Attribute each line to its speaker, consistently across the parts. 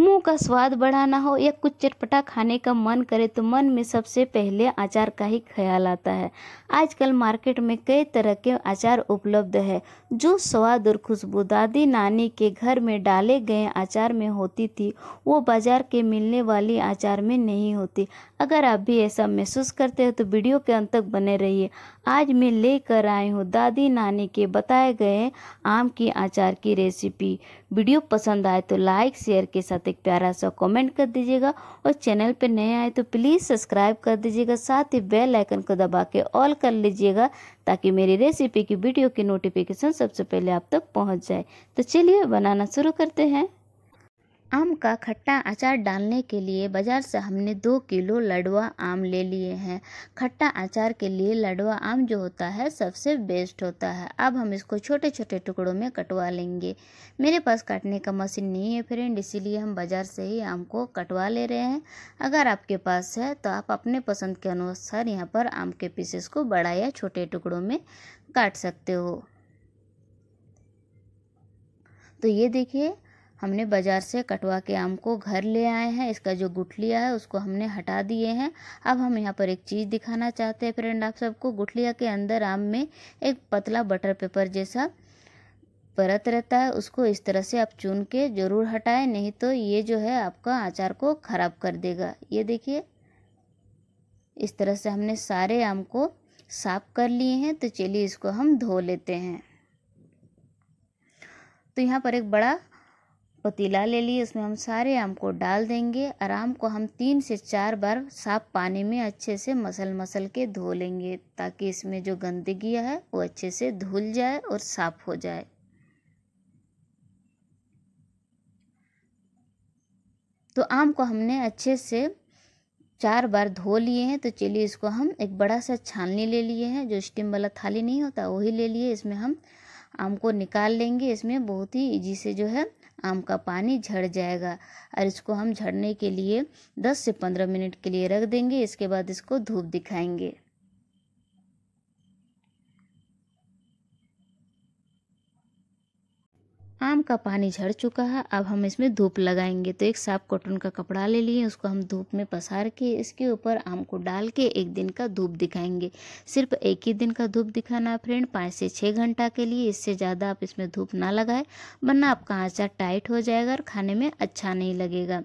Speaker 1: मुंह का स्वाद बढ़ाना हो या कुछ चटपटा खाने का मन करे तो मन में सबसे पहले अचार का ही ख्याल आता है आजकल मार्केट में कई तरह के अचार उपलब्ध है जो स्वाद और खुशबू दादी नानी के घर में डाले गए अचार में होती थी वो बाज़ार के मिलने वाली अचार में नहीं होती अगर आप भी ऐसा महसूस करते हो तो वीडियो के अंत तक बने रहिए आज मैं लेकर आई हूँ दादी नानी के बताए गए आम की अचार की रेसिपी वीडियो पसंद आए तो लाइक शेयर के साथ एक प्यारा सा कमेंट कर दीजिएगा और चैनल पर नए आए तो प्लीज़ सब्सक्राइब कर दीजिएगा साथ ही बेल आइकन को दबा के ऑल कर लीजिएगा ताकि मेरी रेसिपी की वीडियो की नोटिफिकेशन सबसे पहले आप तक पहुँच जाए तो चलिए बनाना शुरू करते हैं आम का खट्टा अचार डालने के लिए बाज़ार से हमने दो किलो लड़वा आम ले लिए हैं खट्टा अचार के लिए लड़वा आम जो होता है सबसे बेस्ट होता है अब हम इसको छोटे छोटे टुकड़ों में कटवा लेंगे मेरे पास काटने का मशीन नहीं है फ्रेंड इसीलिए हम बाज़ार से ही आम को कटवा ले रहे हैं अगर आपके पास है तो आप अपने पसंद के अनुसार यहाँ पर आम के पीसेस को बड़ा या छोटे टुकड़ों में काट सकते हो तो ये देखिए हमने बाज़ार से कटवा के आम को घर ले आए हैं इसका जो गुठलिया है उसको हमने हटा दिए हैं अब हम यहाँ पर एक चीज़ दिखाना चाहते हैं फ्रेंड आप सबको गुठलिया के अंदर आम में एक पतला बटर पेपर जैसा परत रहता है उसको इस तरह से आप चुन के ज़रूर हटाएं नहीं तो ये जो है आपका आचार को ख़राब कर देगा ये देखिए इस तरह से हमने सारे आम को साफ कर लिए हैं तो चलिए इसको हम धो लेते हैं तो यहाँ पर एक बड़ा पतीला ले लिए उसमें हम सारे आम को डाल देंगे और आम को हम तीन से चार बार साफ पानी में अच्छे से मसल मसल के धो लेंगे ताकि इसमें जो गंदगी है वो अच्छे से धुल जाए और साफ हो जाए तो आम को हमने अच्छे से चार बार धो लिए हैं तो चलिए इसको हम एक बड़ा सा छाननी ले लिए हैं जो स्टीम वाला थाली नहीं होता वही ले लिए इसमें हम आम को निकाल लेंगे इसमें बहुत ही ईजी से जो है आम का पानी झड़ जाएगा और इसको हम झड़ने के लिए दस से पंद्रह मिनट के लिए रख देंगे इसके बाद इसको धूप दिखाएंगे आम का पानी झड़ चुका है अब हम इसमें धूप लगाएंगे तो एक साफ कॉटन का कपड़ा ले लिए उसको हम धूप में पसार के इसके ऊपर आम को डाल के एक दिन का धूप दिखाएंगे सिर्फ एक ही दिन का धूप दिखाना फ्रेंड पाँच से छः घंटा के लिए इससे ज़्यादा आप इसमें धूप ना लगाएं वरना आपका आँचा टाइट हो जाएगा और खाने में अच्छा नहीं लगेगा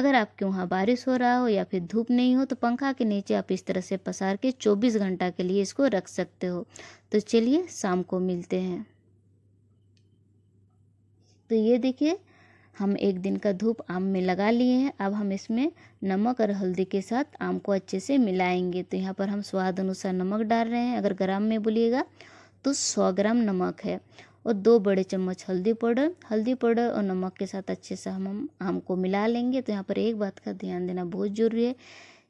Speaker 1: अगर आपके वहाँ बारिश हो रहा हो या फिर धूप नहीं हो तो पंखा के नीचे आप इस तरह से पसार के 24 घंटा के लिए इसको रख सकते हो तो चलिए शाम को मिलते हैं तो ये देखिए हम एक दिन का धूप आम में लगा लिए हैं अब हम इसमें नमक और हल्दी के साथ आम को अच्छे से मिलाएंगे तो यहाँ पर हम स्वाद अनुसार नमक डाल रहे हैं अगर ग्राम में बोलिएगा तो सौ ग्राम नमक है और दो बड़े चम्मच हल्दी पाउडर हल्दी पाउडर और नमक के साथ अच्छे से हम आम को मिला लेंगे तो यहाँ पर एक बात का ध्यान देना बहुत ज़रूरी है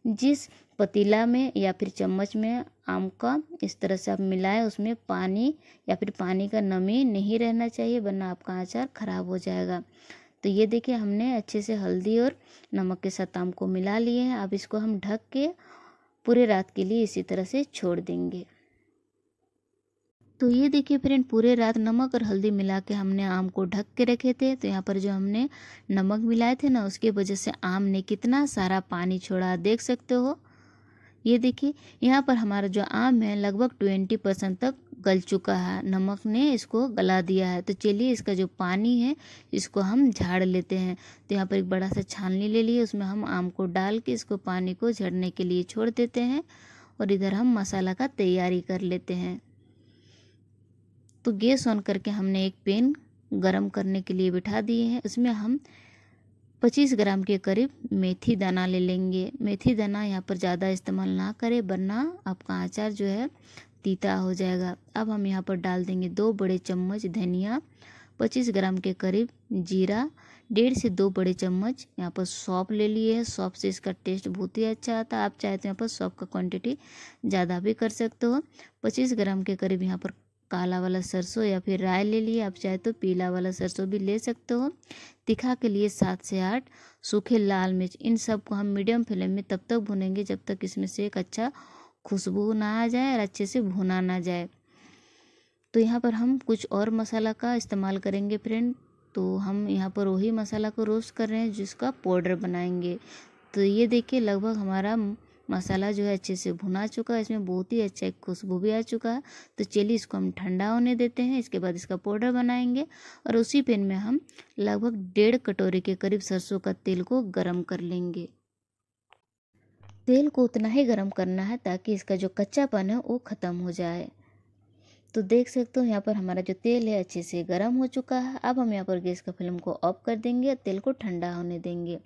Speaker 1: जिस पतीला में या फिर चम्मच में आम का इस तरह से आप मिलाएं उसमें पानी या फिर पानी का नमी नहीं रहना चाहिए वरना आपका अचार ख़राब हो जाएगा तो ये देखिए हमने अच्छे से हल्दी और नमक के साथ आम को मिला लिए हैं अब इसको हम ढक के पूरे रात के लिए इसी तरह से छोड़ देंगे तो ये देखिए फ्रेंड पूरे रात नमक और हल्दी मिला के हमने आम को ढक के रखे थे तो यहाँ पर जो हमने नमक मिलाए थे ना उसकी वजह से आम ने कितना सारा पानी छोड़ा देख सकते हो ये देखिए यहाँ पर हमारा जो आम है लगभग ट्वेंटी परसेंट तक गल चुका है नमक ने इसको गला दिया है तो चलिए इसका जो पानी है इसको हम झाड़ लेते हैं तो यहाँ पर एक बड़ा सा छाननी ले लिए उसमें हम आम को डाल के इसको पानी को झड़ने के लिए छोड़ देते हैं और इधर हम मसाला का तैयारी कर लेते हैं तो गैस ऑन करके हमने एक पेन गरम करने के लिए बिठा दिए हैं उसमें हम 25 ग्राम के करीब मेथी दाना ले लेंगे मेथी दाना यहाँ पर ज़्यादा इस्तेमाल ना करें वरना आपका आचार जो है तीता हो जाएगा अब हम यहाँ पर डाल देंगे दो बड़े चम्मच धनिया 25 ग्राम के करीब जीरा डेढ़ से दो बड़े चम्मच यहाँ पर सौंप ले लिए है सौंप से इसका टेस्ट बहुत ही अच्छा आता है आप चाहे तो यहाँ पर सौंप का क्वांटिटी ज़्यादा भी कर सकते हो 25 ग्राम के करीब यहाँ पर काला वाला सरसों या फिर राय ले लिए आप चाहे तो पीला वाला सरसों भी ले सकते हो तिखा के लिए सात से आठ सूखे लाल मिर्च इन सब को हम मीडियम फ्लेम में तब तक भुनेंगे जब तक इसमें से एक अच्छा खुशबू ना आ जाए और अच्छे से भुना ना जाए तो यहाँ पर हम कुछ और मसाला का इस्तेमाल करेंगे फ्रेंड तो हम यहाँ पर वही मसाला को रोस्ट कर रहे हैं जिसका पाउडर बनाएंगे तो ये देखिए लगभग हमारा मसाला जो है अच्छे से भुना चुका है इसमें बहुत ही अच्छा एक खुशबू भी आ चुका है तो चलिए इसको हम ठंडा होने देते हैं इसके बाद इसका पाउडर बनाएंगे और उसी पेन में हम लगभग डेढ़ कटोरी के करीब सरसों का तेल को गर्म कर लेंगे तेल को उतना ही गर्म करना है ताकि इसका जो कच्चापन है वो ख़त्म हो जाए तो देख सकते हो यहाँ पर हमारा जो तेल है अच्छे से गर्म हो चुका है अब हम यहाँ पर गैस का फ्लेम को ऑफ कर देंगे तेल को ठंडा होने देंगे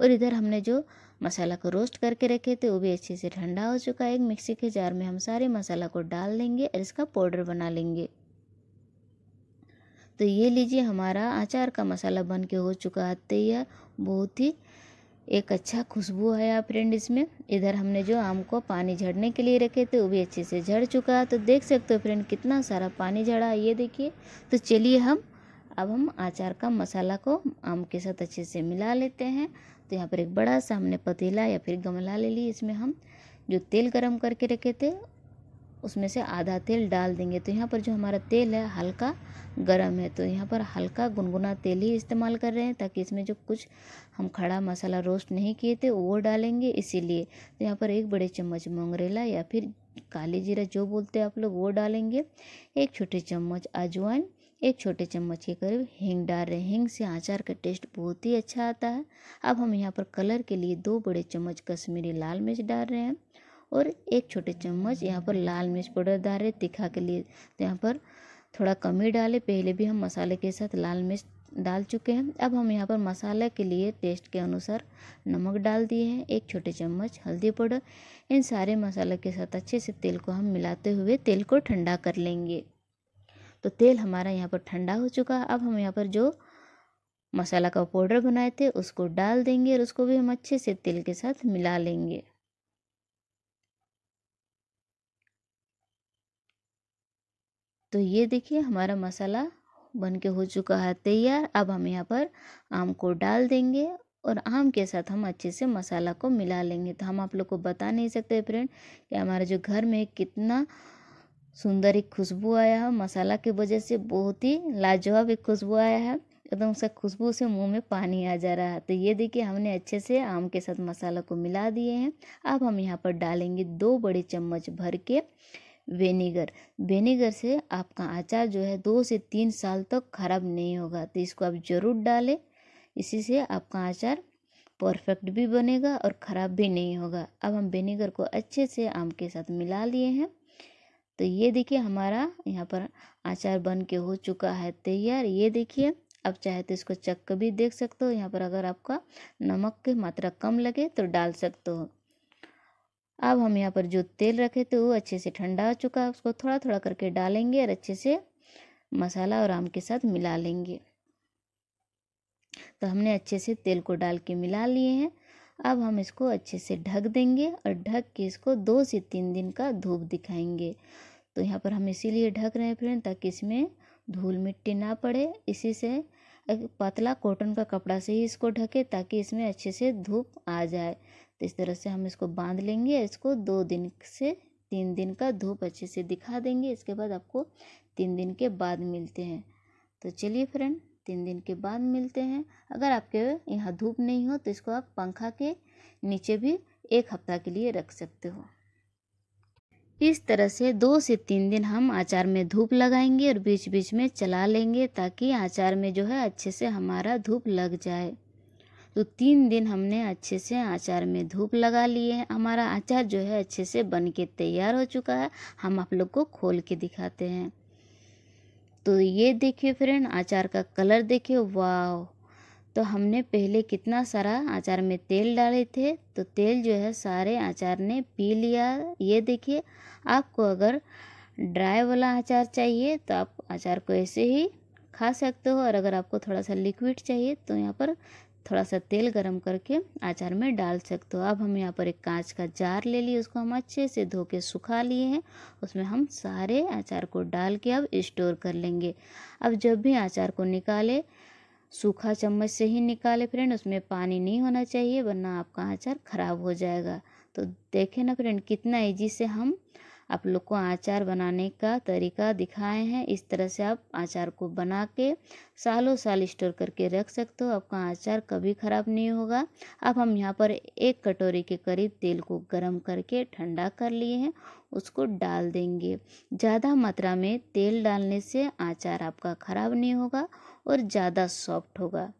Speaker 1: और इधर हमने जो मसाला को रोस्ट करके रखे थे वो भी अच्छे से ठंडा हो चुका है एक मिक्सी के जार में हम सारे मसाला को डाल देंगे और इसका पाउडर बना लेंगे तो ये लीजिए हमारा अचार का मसाला बन के हो चुका है तैयार बहुत ही एक अच्छा खुशबू है फ्रेंड इसमें इधर हमने जो आम को पानी झड़ने के लिए रखे थे वो भी अच्छे से झड़ चुका है तो देख सकते हो फ्रेंड कितना सारा पानी झड़ा ये देखिए तो चलिए हम अब हम अचार का मसाला को आम के साथ अच्छे से मिला लेते हैं तो यहाँ पर एक बड़ा सा हमने पतीला या फिर गमला ले ली इसमें हम जो तेल गरम करके रखे थे उसमें से आधा तेल डाल देंगे तो यहाँ पर जो हमारा तेल है हल्का गरम है तो यहाँ पर हल्का गुनगुना तेल ही इस्तेमाल कर रहे हैं ताकि इसमें जो कुछ हम खड़ा मसाला रोस्ट नहीं किए थे वो डालेंगे इसीलिए तो यहाँ पर एक बड़े चम्मच मोंगरेला या फिर काली जीरा जो बोलते हैं आप लोग वो डालेंगे एक छोटे चम्मच अजवाइन एक छोटे चम्मच के करीब हींग डाल रहे हैं हींग से अचार का टेस्ट बहुत ही अच्छा आता है अब हम यहाँ पर कलर के लिए दो बड़े चम्मच कश्मीरी लाल मिर्च डाल रहे हैं और एक छोटे चम्मच यहाँ पर लाल मिर्च पाउडर डाल रहे तीखा के लिए तो यहाँ पर थोड़ा कम ही पहले भी हम मसाले के साथ लाल मिर्च डाल चुके हैं अब हम यहाँ पर मसाले के लिए टेस्ट के अनुसार नमक डाल दिए हैं एक छोटे चम्मच हल्दी पाउडर इन सारे मसाले के साथ अच्छे से तेल को हम मिलाते हुए तेल को ठंडा कर लेंगे तो तेल हमारा यहाँ पर ठंडा हो चुका अब हम यहाँ पर जो मसाला का पाउडर बनाए थे उसको डाल देंगे और उसको भी हम अच्छे से तेल के साथ मिला लेंगे तो ये देखिए हमारा मसाला बन के हो चुका है तैयार अब हम यहाँ पर आम को डाल देंगे और आम के साथ हम अच्छे से मसाला को मिला लेंगे तो हम आप लोग को बता नहीं सकते फ्रेंड कि हमारा जो घर में कितना सुंदर एक खुशबू आया है मसाला की वजह से बहुत ही लाजवाब एक खुशबू आया है एकदम उसका खुशबू से मुंह में पानी आ जा रहा है तो ये देखिए हमने अच्छे से आम के साथ मसाला को मिला दिए हैं अब हम यहाँ पर डालेंगे दो बड़े चम्मच भर के वेनेगर वेनेगर से आपका अचार जो है दो से तीन साल तक तो खराब नहीं होगा तो इसको आप ज़रूर डालें इसी से आपका अचार परफेक्ट भी बनेगा और ख़राब भी नहीं होगा अब हम वेनेगर को अच्छे से आम के साथ मिला लिए हैं तो ये देखिए हमारा यहाँ पर अचार बन के हो चुका है तैयार ये देखिए आप चाहे तो इसको चक के भी देख सकते हो यहाँ पर अगर आपका नमक की मात्रा कम लगे तो डाल सकते हो अब हम यहाँ पर जो तेल रखे थे वो अच्छे से ठंडा हो चुका है उसको थोड़ा थोड़ा करके डालेंगे और अच्छे से मसाला और आम के साथ मिला लेंगे तो हमने अच्छे से तेल को डाल के मिला लिए हैं अब हम इसको अच्छे से ढक देंगे और ढक के इसको दो से तीन दिन का धूप दिखाएंगे तो यहाँ पर हम इसीलिए ढक रहे हैं फ्रेंड ताकि इसमें धूल मिट्टी ना पड़े इसी से एक पतला कॉटन का कपड़ा से ही इसको ढके ताकि इसमें अच्छे से धूप आ जाए तो इस तरह से हम इसको बांध लेंगे इसको दो दिन से तीन दिन का धूप अच्छे से दिखा देंगे इसके बाद आपको तीन दिन के बाद मिलते हैं तो चलिए फ्रेंड तीन दिन के बाद मिलते हैं अगर आपके यहाँ धूप नहीं हो तो इसको आप पंखा के नीचे भी एक हफ्ता के लिए रख सकते हो इस तरह से दो से तीन दिन हम अचार में धूप लगाएंगे और बीच बीच में चला लेंगे ताकि अचार में जो है अच्छे से हमारा धूप लग जाए तो तीन दिन हमने अच्छे से अचार में धूप लगा लिए हैं हमारा अचार जो है अच्छे से बन के तैयार हो चुका है हम आप लोग को खोल के दिखाते हैं तो ये देखिए फ्रेंड अचार का कलर देखिए वाह तो हमने पहले कितना सारा अचार में तेल डाले थे तो तेल जो है सारे अचार ने पी लिया ये देखिए आपको अगर ड्राई वाला अचार चाहिए तो आप अचार को ऐसे ही खा सकते हो और अगर आपको थोड़ा सा लिक्विड चाहिए तो यहाँ पर थोड़ा सा तेल गरम करके अचार में डाल सकते हो अब हम यहाँ पर एक कांच का जार ले लिए उसको हम अच्छे से धो के सुखा लिए हैं उसमें हम सारे अचार को डाल के अब स्टोर कर लेंगे अब जब भी अचार को निकाले सूखा चम्मच से ही निकाले फ्रेंड उसमें पानी नहीं होना चाहिए वरना आपका अचार ख़राब हो जाएगा तो देखें ना फ्रेंड कितना ईजी से हम आप लोग को अचार बनाने का तरीका दिखाए हैं इस तरह से आप अचार को बना के सालों साल स्टोर करके रख सकते हो आपका अचार कभी ख़राब नहीं होगा अब हम यहाँ पर एक कटोरी के करीब तेल को गर्म करके ठंडा कर लिए हैं उसको डाल देंगे ज़्यादा मात्रा में तेल डालने से अचार आपका ख़राब नहीं होगा और ज़्यादा सॉफ्ट होगा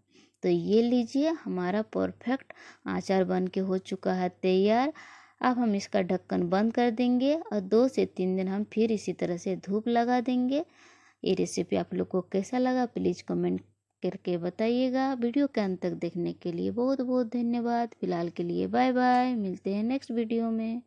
Speaker 1: तो ये लीजिए हमारा परफेक्ट आचार बन के हो चुका है तैयार अब हम इसका ढक्कन बंद कर देंगे और दो से तीन दिन हम फिर इसी तरह से धूप लगा देंगे ये रेसिपी आप लोग को कैसा लगा प्लीज़ कमेंट करके बताइएगा वीडियो के अंत तक देखने के लिए बहुत बहुत धन्यवाद फिलहाल के लिए बाय बाय मिलते हैं नेक्स्ट वीडियो में